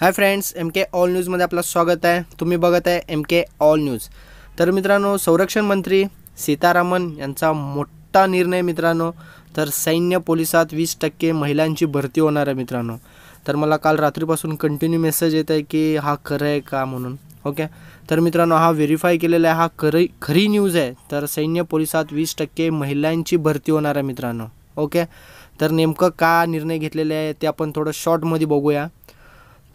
हाय friends M K all न्यूजमध्ये आपलं स्वागत आहे तुम्ही बघत आहे एम के ऑल न्यूज तर मित्रांनो संरक्षण मंत्री सीतारामन यांचा मोठा निर्णय मित्रांनो तर सैन्य पोलिसात वीस टक्के महिलांची भरती होणार आहे मित्रांनो तर मला काल रात्रीपासून कंटिन्यू मेसेज येत आहे की हा खरं आहे का म्हणून ओके तर मित्रांनो हा व्हेरीफाय केलेला आहे हा खरी खरी न्यूज आहे तर सैन्य पोलिसात वीस टक्के महिलांची भरती होणार आहे मित्रांनो ओके तर नेमकं का निर्णय घेतलेले आहे ते आपण थोडं शॉर्टमध्ये बघूया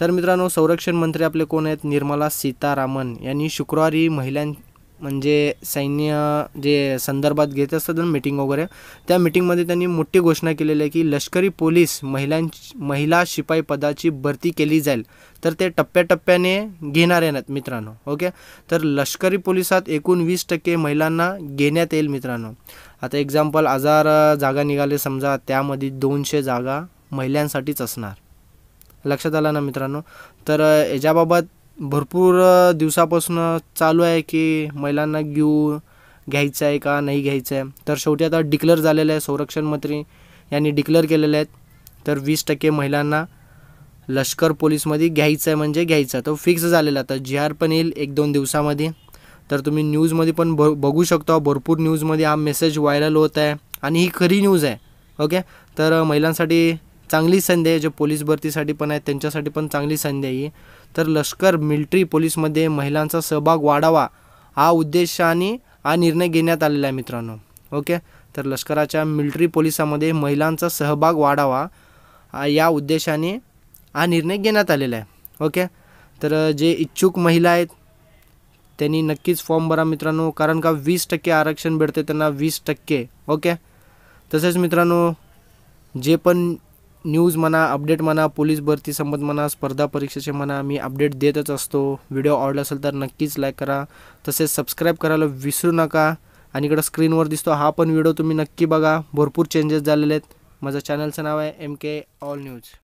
तर मित्रांनो संरक्षण मंत्री आपले कोण आहेत निर्मला सीतारामन यांनी शुक्रवारी महिलां म्हणजे सैन्य जे संदर्भात घेत असतात ना मिटिंग वगैरे त्या मिटिंगमध्ये त्यांनी मोठी घोषणा केलेली आहे की लष्करी पोलीस महिला महिला शिपाई पदाची भरती केली जाईल तर ते टप्प्याटप्प्याने घेणार आहेत मित्रांनो ओके तर लष्करी पोलिसात एकूण वीस टक्के महिलांना घेण्यात येईल मित्रांनो आता एक्झाम्पल हजार जागा निघाले समजा त्यामध्ये दोनशे जागा महिलांसाठीच असणार लक्षात आलं ना मित्रांनो तर याच्याबाबत भरपूर दिवसापासून चालू आहे की महिलांना घेऊ घ्यायचं आहे का नाही घ्यायचं आहे तर शेवटी आता डिक्लेअर झालेलं आहे संरक्षण मंत्री यांनी डिक्लेअर केलेले आहेत तर वीस टक्के महिलांना लष्कर पोलीसमध्ये घ्यायचं आहे म्हणजे घ्यायचं तो फिक्स झालेला आता जी आर पण येईल एक दोन दिवसामध्ये तर तुम्ही न्यूजमध्ये पण ब बघू शकता भरपूर न्यूजमध्ये हा मेसेज व्हायरल होत आहे आणि ही खरी न्यूज आहे ओके तर महिलांसाठी चांगली संधी आहे जे पोलीस भरतीसाठी पण आहे त्यांच्यासाठी पण चांगली संधी आहे तर लष्कर मिलिटरी पोलीसमध्ये महिलांचा सहभाग वाढावा हा उद्देशाने हा निर्णय घेण्यात आलेला आहे मित्रांनो ओके तर लष्कराच्या मिलिटरी पोलिसामध्ये महिलांचा सहभाग वाढावा या उद्देशाने हा निर्णय घेण्यात आलेला आहे ओके तर जे इच्छुक महिला आहेत त्यांनी नक्कीच फॉर्म भरा मित्रांनो कारण का वीस टक्के आरक्षण भेटते त्यांना वीस टक्के ओके तसेच मित्रांनो जे पण न्यूज म्हणा अपडेट म्हणा पोलीस भरती संबंध म्हणा स्पर्धा परीक्षेचे म्हणा मी अपडेट देतच असतो व्हिडिओ आवडला असेल तर नक्कीच लाईक करा तसेच सबस्क्राईब करायला विसरू नका आणि इकडं स्क्रीनवर दिसतो हा पण व्हिडिओ तुम्ही नक्की बघा भरपूर चेंजेस झालेले आहेत माझं चॅनलचं नाव आहे एम के ऑल न्यूज